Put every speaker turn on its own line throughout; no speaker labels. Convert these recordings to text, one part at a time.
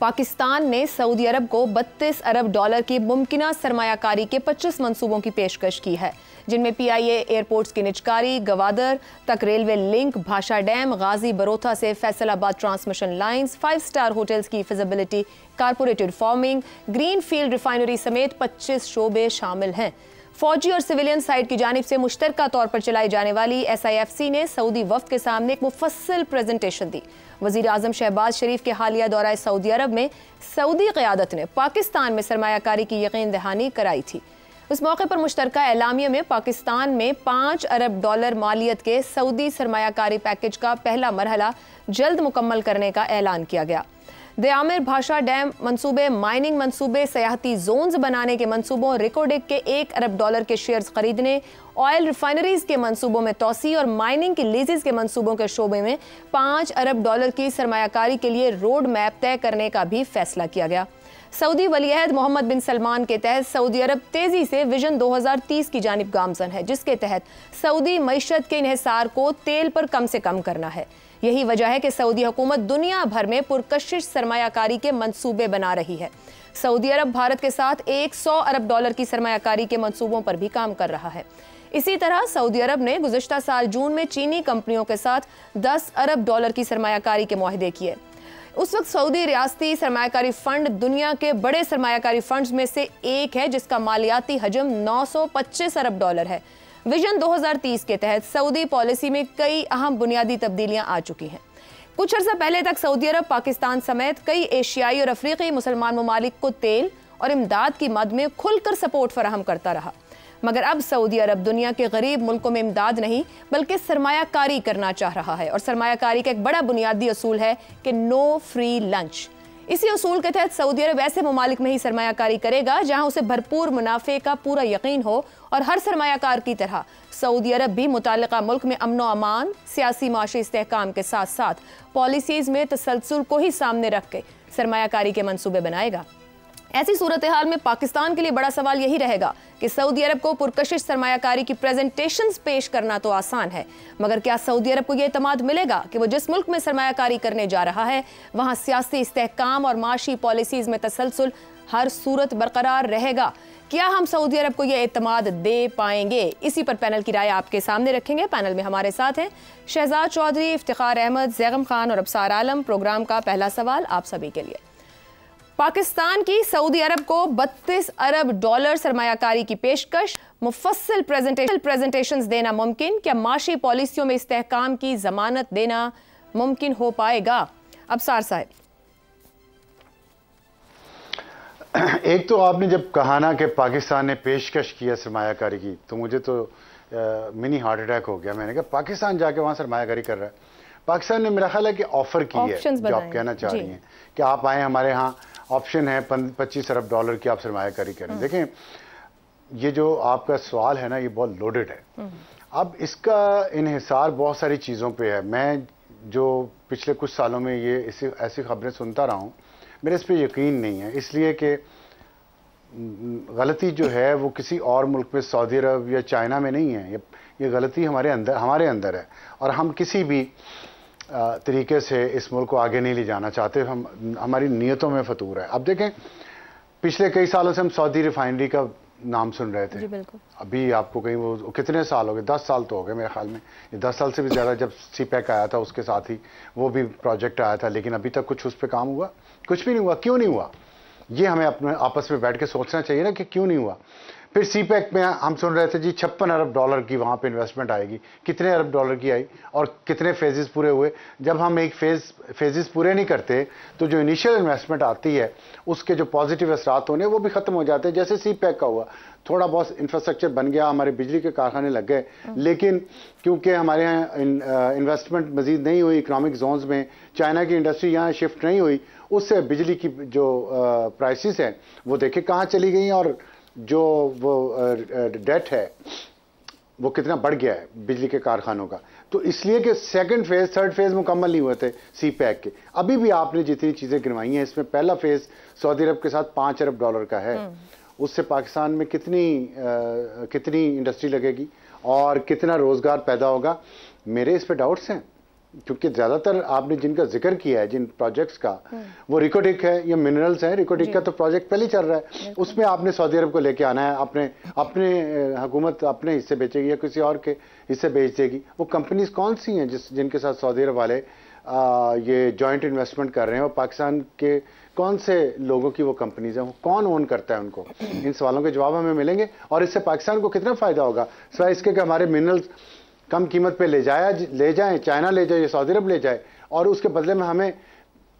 पाकिस्तान ने सऊदी अरब को 32 अरब डॉलर की मुमकिन सरमाकारी के 25 मंसूबों की पेशकश की है जिनमें पीआईए एयरपोर्ट्स की निचकारी गवादर तक railway link Bhasha dam Ghazi Barotha से Faisalabad transmission lines five star hotels की feasibility corporate farming green field refinery समेत पच्चीस शोबे शामिल हैं फौजी और सिविलियन साइड की जानब से मुश्तर तौर पर चलाई जाने वाली एस आई एफ सी ने सऊदी वफद के सामने एक मुफसल प्रेजेंटेशन दी वजीर अजम शहबाज शरीफ के हालिया दौरा सऊदी अरब में सऊदी क्यादत ने पाकिस्तान में सरमाकारी की यकीन दहानी कराई थी इस मौके पर मुश्तर एलामिया में पाकिस्तान में पाँच अरब डॉलर मालियत के सऊदी सरमाकारी पैकेज का पहला मरहला जल्द मुकम्मल करने का ऐलान किया गया दयामिर भाषा डैम मंसूबे माइनिंग मंसूबे सयाहती जोन्स बनाने के मंसूबों रिकोडिक के एक अरब डॉलर के शेयर्स खरीदने ऑयल रिफाइनरीज के मंसूबों में तोसी और माइनिंग के लीजेज के मंसूबों के शोबे में पाँच अरब डॉलर की सरमाकारी के लिए रोड मैप तय करने का भी फैसला किया गया सऊदी वलीहद मोहम्मद बिन सलमान के तहत सऊदी अरब तेज़ी से विजन 2030 की जानब गामजन है जिसके तहत सऊदी मीशत के इहसार को तेल पर कम से कम करना है यही वजह है कि सऊदी हुकूमत दुनिया भर में पुरकशिश सरमाकारी के मंसूबे बना रही है सऊदी अरब भारत के साथ एक सौ अरब डॉलर की सरमाकारी के मंसूबों पर भी काम कर रहा है इसी तरह सऊदी अरब ने गुजशत साल जून में चीनी कंपनियों के साथ दस अरब डॉलर की सरमाकारी के माहदे किए उस वक्त सऊदी रियासती सरमाकारी फंड दुनिया के बड़े सरमाकारी फंड में से एक है जिसका मालियाती हजम 925 अरब डॉलर है विजन 2030 के तहत सऊदी पॉलिसी में कई अहम बुनियादी तब्दीलियां आ चुकी हैं कुछ अर्सा पहले तक सऊदी अरब पाकिस्तान समेत कई एशियाई और अफ्रीकी मुसलमान ममालिक को तेल और इमदाद की मद में खुलकर सपोर्ट फराहम करता रहा मगर अब सऊदी अरब दुनिया के गरीब मुल्कों में इमदाद नहीं बल्कि सरमाकारी करना चाह रहा है और सरमाकारी का एक बड़ा बुनियादी असूल है कि नो फ्री लंच इसी असूल के तहत सऊदी अरब ऐसे ममालिक में ही सरमाकारी करेगा जहां उसे भरपूर मुनाफे का पूरा यकीन हो और हर सरमाकार की तरह सऊदी अरब भी मुतल मुल्क में अमन अमान सियासी माशी इसकाम के साथ साथ पॉलिसीज़ में तसलसल को ही सामने रख के सरमाकारी के मनसूबे बनाएगा ऐसी सूरत हाल में पाकिस्तान के लिए बड़ा सवाल यही रहेगा कि सऊदी अरब को पुरकशिश सरमाकारी की प्रेजेंटेशन पेश करना तो आसान है मगर क्या सऊदी अरब को यह अतमाद मिलेगा कि वो जिस मुल्क में सरमाकारी करने जा रहा है वहाँ सियासी इस्तेकाम और माशी पॉलिसीज़ में तसलसल हर सूरत बरकरार रहेगा क्या हम सऊदी अरब को यह अतमाद दे पाएंगे इसी पर पैनल की राय आपके सामने रखेंगे पैनल में हमारे साथ हैं शहजाद चौधरी इफ्तार अहमद जैगम खान और अबसार आलम प्रोग्राम का पहला सवाल आप सभी के लिए पाकिस्तान की सऊदी अरब को 32 अरब डॉलर सरमाकारी की पेशकश मुफसल प्रेजेंटेशन प्रेजेंटेशन देना मुमकिन क्या माशी पॉलिसियों में इसकाम की जमानत देना मुमकिन हो पाएगा अबसार साहब
एक तो आपने जब कहा ना कि पाकिस्तान ने पेशकश किया सरमाकारी की तो मुझे तो आ, मिनी हार्ट अटैक हो गया मैंने कहा पाकिस्तान जाके वहां सरमाकारी कर रहा है पाकिस्तान ने मेरा ख्याल है कि ऑफर की है जो आप कहना चाह रही हैं कि आप आएँ हमारे यहाँ ऑप्शन है पच्चीस अरब डॉलर की आप सरमाकारी करें हम्म। देखें ये जो आपका सवाल है ना ये बहुत लोडेड है हम्म। अब इसका इहिसार बहुत सारी चीज़ों पे है मैं जो पिछले कुछ सालों में ये इसी ऐसी खबरें सुनता रहा हूँ मेरे इस पर यकीन नहीं है इसलिए कि गलती जो है वो किसी और मुल्क में सऊदी अरब या चाइना में नहीं है ये ये गलती हमारे अंदर हमारे अंदर है और हम किसी भी तरीके से इस मुल्क को आगे नहीं ले जाना चाहते हम हमारी नीयतों में फतूर है अब देखें पिछले कई सालों से हम सऊदी रिफाइनरी का नाम सुन रहे थे जी बिल्कुल अभी आपको कहीं वो कितने साल हो गए दस साल तो हो गए मेरे ख्याल में ये दस साल से भी ज़्यादा जब सी पैक e आया था उसके साथ ही वो भी प्रोजेक्ट आया था लेकिन अभी तक कुछ उस पर काम हुआ कुछ भी नहीं हुआ क्यों नहीं हुआ ये हमें अपने आपस में बैठ के सोचना चाहिए ना कि क्यों नहीं हुआ फिर सी पैक e में हम सुन रहे थे जी छप्पन अरब डॉलर की वहाँ पे इन्वेस्टमेंट आएगी कितने अरब डॉलर की आई और कितने फेजेस पूरे हुए जब हम एक फेज फेजेस पूरे नहीं करते तो जो इनिशियल इन्वेस्टमेंट आती है उसके जो पॉजिटिव असरात होने वो भी ख़त्म हो जाते हैं जैसे सी पैक e का हुआ थोड़ा बहुत इंफ्रास्ट्रक्चर बन गया हमारे बिजली के कारखाने लग गए लेकिन क्योंकि हमारे यहाँ इन्वेस्टमेंट मजीद नहीं हुई इकनॉमिक जोन्स में चाइना की इंडस्ट्री यहाँ शिफ्ट नहीं हुई उससे बिजली की जो प्राइसेस हैं वो देखे कहाँ चली गई और जो वो डेट है वो कितना बढ़ गया है बिजली के कारखानों का तो इसलिए कि सेकंड फेज़ थर्ड फेज़ मुकम्मल नहीं हुए थे सी पैक के अभी भी आपने जितनी चीज़ें गिनवाई हैं इसमें पहला फेज़ सऊदी अरब के साथ पाँच अरब डॉलर का है हम्म। उससे पाकिस्तान में कितनी आ, कितनी इंडस्ट्री लगेगी और कितना रोज़गार पैदा होगा मेरे इस पर डाउट्स हैं क्योंकि ज़्यादातर आपने जिनका जिक्र किया है जिन प्रोजेक्ट्स का हम्म। वो रिकोडिक है या मिनरल्स हैं रिकोडिक का तो प्रोजेक्ट पहले चल रहा है उसमें आपने सऊदी अरब को लेके आना है अपने अपने हुकूमत अपने हिस्से बेचेगी या किसी और के हिस्से बेच देगी वो कंपनीज कौन सी हैं जिस जिनके साथ सऊदी अरब वाले आ, ये जॉइंट इन्वेस्टमेंट कर रहे हैं और पाकिस्तान के कौन से लोगों की वो कंपनीज हैं कौन ओन करता है उनको इन सवालों के जवाब हमें मिलेंगे और इससे पाकिस्तान को कितना फ़ायदा होगा सिवाय इसके कि हमारे मिनरल्स कम कीमत पे ले जाया ले जाए चाइना ले जाए सऊदी अरब ले जाए और उसके बदले में हमें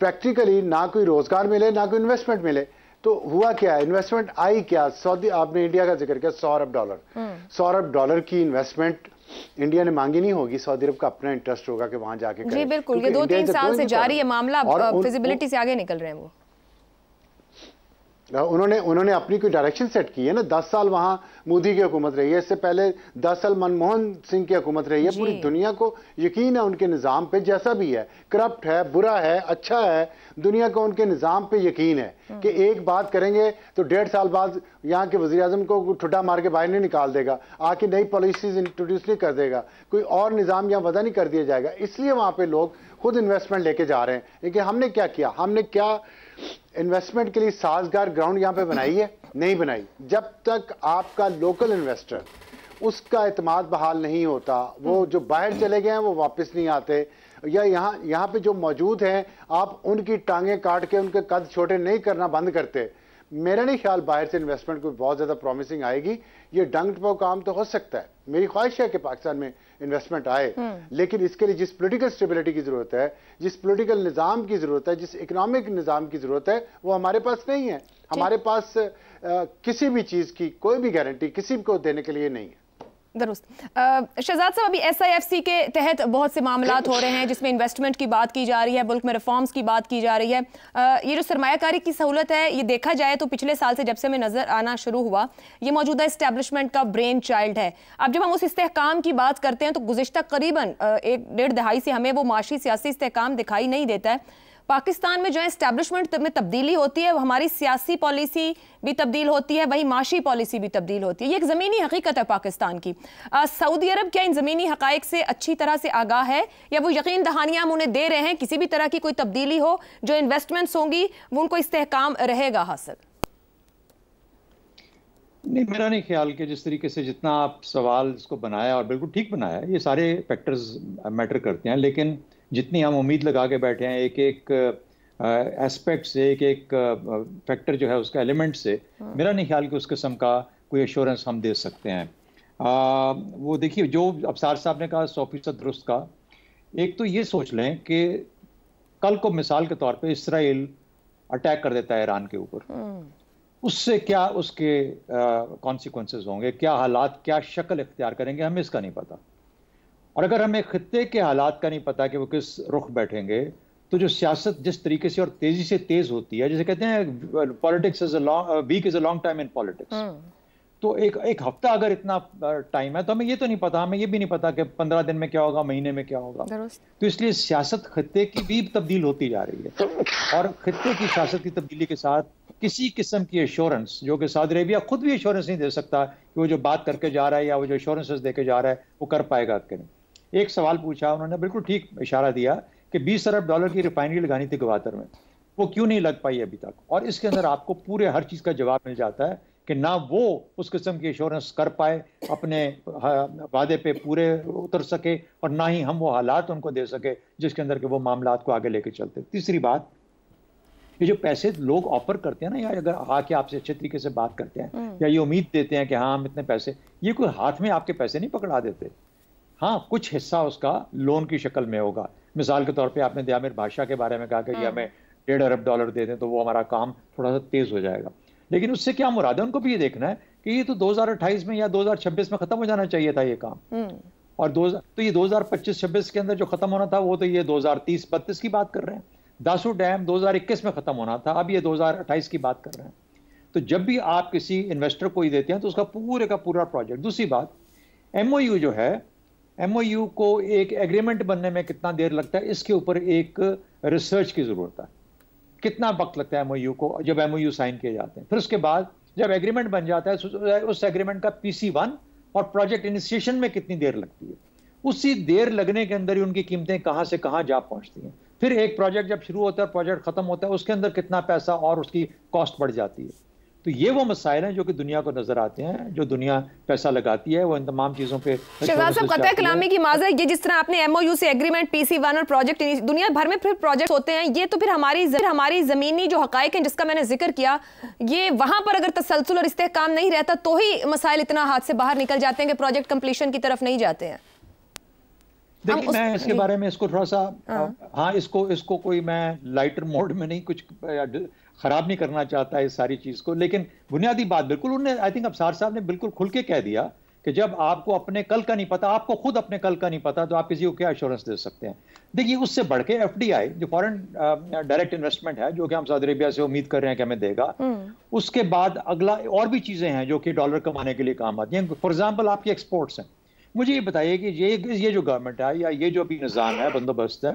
प्रैक्टिकली ना कोई रोज़गार मिले ना कोई इन्वेस्टमेंट मिले तो हुआ क्या इन्वेस्टमेंट आई क्या सऊदी आपने इंडिया का जिक्र किया सौ अरब डॉलर हम्म। सौ अरब डॉलर की इन्वेस्टमेंट इंडिया ने मांगी नहीं होगी सऊदी अरब का अपना इंटरेस्ट होगा कि वहां जाके जी बिल्कुल ये दो तीन साल से जारी है मामला फिजिबिलिटी
से आगे निकल रहे हैं वो
उन्होंने उन्होंने अपनी कोई डायरेक्शन सेट की है ना दस साल वहाँ मोदी की हुकूमत रही है इससे पहले दस साल मनमोहन सिंह की हुकूमत रही है पूरी दुनिया को यकीन है उनके निज़ाम पे जैसा भी है करप्ट है बुरा है अच्छा है दुनिया को उनके निज़ाम पे यकीन है हम्म। कि एक बात करेंगे तो डेढ़ साल बाद यहाँ के वजी अजम को ठुडा मार के बाहर नहीं निकाल देगा आके नई पॉलिसीज इंट्रोड्यूस नहीं कर देगा कोई और निज़ाम यहाँ वजह नहीं कर दिया जाएगा इसलिए वहाँ पर लोग खुद इन्वेस्टमेंट लेके जा रहे हैं लेकिन हमने क्या किया हमने क्या इन्वेस्टमेंट के लिए साजगार ग्राउंड यहाँ पे बनाई है नहीं बनाई जब तक आपका लोकल इन्वेस्टर उसका अतमाद बहाल नहीं होता वो हम्म। जो बाहर चले गए हैं वो वापस नहीं आते या यहाँ यहाँ पे जो मौजूद हैं आप उनकी टांगें काट के उनके कद छोटे नहीं करना बंद करते मेरा नहीं ख्याल बाहर से इन्वेस्टमेंट को बहुत ज़्यादा प्रॉमिसिंग आएगी ये डंग काम तो हो सकता है मेरी ख्वाहिश है कि पाकिस्तान में इन्वेस्टमेंट आए हम्म। लेकिन इसके लिए जिस पोलिटिकल स्टेबिलिटी की ज़रूरत है जिस पोलिटिकल निज़ाम की ज़रूरत है जिस इकनॉमिक निज़ाम की ज़रूरत है वो हमारे पास नहीं है हमारे पास आ, किसी भी चीज़ की कोई भी गारंटी किसी को देने के लिए नहीं है
दुरुस्त शहजाद साहब अभी एस के तहत बहुत से मामला हो रहे हैं जिसमें इन्वेस्टमेंट की बात की जा रही है मुल्क में रिफॉर्म्स की बात की जा रही है आ, ये जो सरमाकारी की सहूलत है ये देखा जाए तो पिछले साल से जब से हमें नज़र आना शुरू हुआ ये मौजूदा इस्टेब्लिशमेंट का ब्रेन चाइल्ड है अब जब हम उस इसकाम की बात करते हैं तो गुजशत करीबन एक डेढ़ दहाई से हमें वो माशी सियासी इसकाम दिखाई नहीं देता है पाकिस्तान में जो है इस्टेब्लिशमेंट में तब्दीली होती है हमारी सियासी पॉलिसी भी तब्दील होती है वही माशी पॉलिसी भी तब्दील होती है ये एक ज़मीनी हकीकत है पाकिस्तान की सऊदी अरब क्या इन ज़मीनी हक़ से अच्छी तरह से आगाह है या वो यकीन दहानियाँ हम उन्हें दे रहे हैं किसी भी तरह की कोई तब्दीली हो जो इन्वेस्टमेंट्स होंगी वो उनको इस्तेकाम रहेगा हासिल
नहीं मेरा नहीं ख्याल कि जिस तरीके से जितना आप सवाल इसको बनाया और बिल्कुल ठीक बनाया ये सारे फैक्टर्स मैटर करते हैं लेकिन जितनी हम उम्मीद लगा के बैठे हैं एक एक एस्पेक्ट से एक एक फैक्टर जो है उसका एलिमेंट से हाँ। मेरा नहीं ख्याल कि उस किस्म का कोई एश्योरेंस हम दे सकते हैं आ, वो देखिए जो अफसार साहब ने कहा सौ फीसद दुरुस्त का एक तो ये सोच लें कि कल को मिसाल के तौर पे इसराइल अटैक कर देता है ईरान के ऊपर हाँ। उससे क्या उसके कॉन्सिक्वेंसेस होंगे क्या हालात क्या शक्ल इख्तियार करेंगे हमें इसका नहीं पता और अगर हमें खत्े के हालात का नहीं पता कि वो किस रुख बैठेंगे तो जो सियासत जिस तरीके से और तेजी से तेज होती है जैसे कहते हैं politics is week is a long time in politics हम्म। तो एक एक हफ्ता अगर इतना टाइम है तो हमें ये तो नहीं पता हमें ये भी नहीं पता कि पंद्रह दिन में क्या होगा महीने में क्या होगा तो इसलिए सियासत खत्े की भी तब्दील होती जा रही है और खत्े की सियासत की तब्दीली के साथ किसी किस्म की एश्योरेंस जो कि साउदी अरेबिया खुद भी एश्योरेंस नहीं दे सकता कि वो जो बात करके जा रहा है या वो जो एश्योरेंसेस दे जा रहा है वो कर पाएगा कि नहीं एक सवाल पूछा उन्होंने बिल्कुल ठीक इशारा दिया कि 20 अरब डॉलर की रिफाइनरी लगानी थी गवातर में वो क्यों नहीं लग पाई अभी तक और इसके अंदर आपको पूरे हर चीज़ का जवाब मिल जाता है कि ना वो उस किस्म की इंश्योरेंस कर पाए अपने वादे पे पूरे उतर सके और ना ही हम वो हालात उनको दे सके जिसके अंदर के वो मामला को आगे लेके चलते तीसरी बात ये जो पैसे लोग ऑफर करते हैं ना या अगर आके हाँ आपसे अच्छे तरीके से बात करते हैं हम्म। या ये उम्मीद देते हैं कि हाँ हम इतने पैसे ये कोई हाथ में आपके पैसे नहीं पकड़ा देते हाँ कुछ हिस्सा उसका लोन की शक्ल में होगा मिसाल के तौर पे आपने दयामिर भाषा के बारे में कहा कि हाँ। हमें डेढ़ अरब डॉलर दे दें तो वो हमारा काम थोड़ा सा तेज़ हो जाएगा लेकिन उससे क्या मुराद है उनको भी ये देखना है कि ये तो 2028 में या 2026 में ख़त्म हो जाना चाहिए था ये काम हम्म। और दो तो ये 2025-26 के अंदर जो ख़त्म होना था वो तो ये 2030-32 की बात कर रहे हैं दासू डैम 2021 में ख़त्म होना था अब ये 2028 की बात कर रहे हैं तो जब भी आप किसी इन्वेस्टर को ही देते हैं तो उसका पूरे का पूरा प्रोजेक्ट दूसरी बात एमओयू जो है एमओयू को एक एग्रीमेंट बनने में कितना देर लगता है इसके ऊपर एक रिसर्च की ज़रूरत है कितना वक्त लगता है एमओयू को जब एमओयू साइन किए जाते हैं फिर उसके बाद जब एग्रीमेंट बन जाता है उस एग्रीमेंट का पीसी वन और प्रोजेक्ट इनिशिएशन में कितनी देर लगती है उसी देर लगने के अंदर ही उनकी कीमतें कहाँ से कहाँ जा पहुँचती हैं फिर एक प्रोजेक्ट जब शुरू होता है प्रोजेक्ट खत्म होता है उसके अंदर कितना पैसा और उसकी कॉस्ट बढ़ जाती है तो ये वो मसाइल हैं जो कि दुनिया को नजर आते हैं जो दुनिया पैसा लगाती है वो इन तमाम चीज़ों पर शहजाद साहब कतः कलामी की
माजा ये जिस तरह आपने एम यू से एग्रीमेंट पी सी वन और प्रोजेक्ट दुनिया भर में फिर प्रोजेक्ट होते हैं ये तो फिर हमारी फिर हमारी ज़मीनी जो हकैक हैं जिसका मैंने जिक्र किया ये वहाँ पर अगर तसलसल और इस्तेकाम नहीं रहता तो ही मसाइल इतना हाथ से बाहर निकल जाते हैं कि प्रोजेक्ट कम्प्लीशन की तरफ नहीं जाते हैं
देखिए मैं इसके बारे में इसको थोड़ा सा हाँ, हाँ इसको इसको कोई मैं लाइटर मोड में नहीं कुछ ख़राब नहीं करना चाहता इस सारी चीज़ को लेकिन बुनियादी बात बिल्कुल उन्होंने आई थिंक अफसार साहब ने बिल्कुल खुल के कह दिया कि जब आपको अपने कल का नहीं पता आपको खुद अपने कल का नहीं पता तो आप किसी को क्या एश्योरेंस दे सकते हैं देखिए उससे बढ़ के एफ जो फॉरन डायरेक्ट इन्वेस्टमेंट है जो कि हम सऊदी अरेबिया से उम्मीद कर रहे हैं कि हमें देगा हम्म। उसके बाद अगला और भी चीज़ें हैं जो कि डॉलर कमाने के लिए काम आती हैं फॉर एग्जाम्पल आपकी एक्सपोर्ट्स हैं मुझे ये बताइए कि ये ये जो गवर्नमेंट है या ये जो अभी निज़ाम है बंदोबस्त है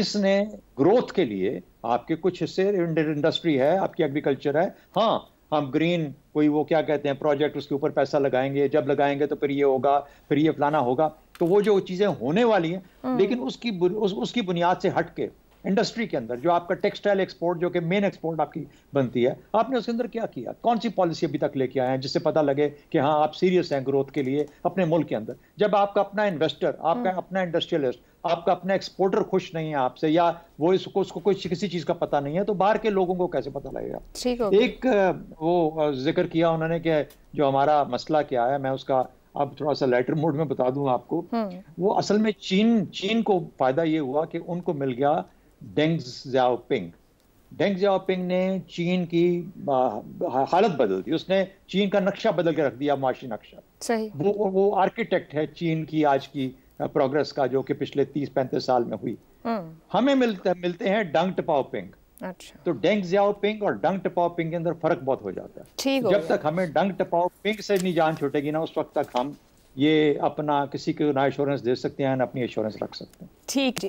इसने ग्रोथ के लिए आपके कुछ हिस्से इंडस्ट्री है आपकी एग्रीकल्चर है हाँ हम ग्रीन कोई वो क्या कहते हैं प्रोजेक्ट उसके ऊपर पैसा लगाएंगे जब लगाएंगे तो फिर ये होगा फिर ये फलाना होगा तो वो जो चीज़ें होने वाली हैं हाँ। लेकिन उसकी उस, उसकी बुनियाद से हट के इंडस्ट्री के अंदर जो आपका टेक्सटाइल एक्सपोर्ट जो कि मेन एक्सपोर्ट आपकी बनती है आपने उसके अंदर क्या किया कौन सी पॉलिसी अभी तक लेके आए हैं जिससे पता लगे कि हाँ आप सीरियस हैं ग्रोथ के लिए अपने मुल्क के अंदर जब आपका अपना इन्वेस्टर हम्म। आपका अपना इंडस्ट्रियलिस्ट आपका अपना एक्सपोर्टर खुश नहीं है आपसे या वो इसको उसको कोई किसी चीज का पता नहीं है तो बाहर के लोगों को कैसे पता लगेगा एक वो जिक्र किया उन्होंने कि जो हमारा मसला क्या है मैं उसका अब थोड़ा सा लेटर मोड में बता दूं आपको हम्म। वो असल में चीन चीन को फायदा ये हुआ कि उनको मिल गया डेंग जियाओपिंग डेंग जियाओपिंग ने चीन की हालत बदल दी उसने चीन का नक्शा बदल के रख दिया माशी नक्शा सही वो वो आर्किटेक्ट है चीन की आज की प्रोग्रेस का जो कि पिछले तीस पैंतीस साल में हुई हम्म। हमें मिलते मिलते हैं डंग टपाओपिंग अच्छा तो डेंग जियाओपिंग और डंग टपाओपिंग के अंदर फर्क बहुत हो जाता है ठीक जब तक हमें डंग टपाओपिंग से नहीं जान छूटेगी ना उस वक्त तक हम ये अपना किसी को ना एश्योरेंस दे सकते हैं ना अपनी एश्योरेंस रख सकते हैं ठीक जी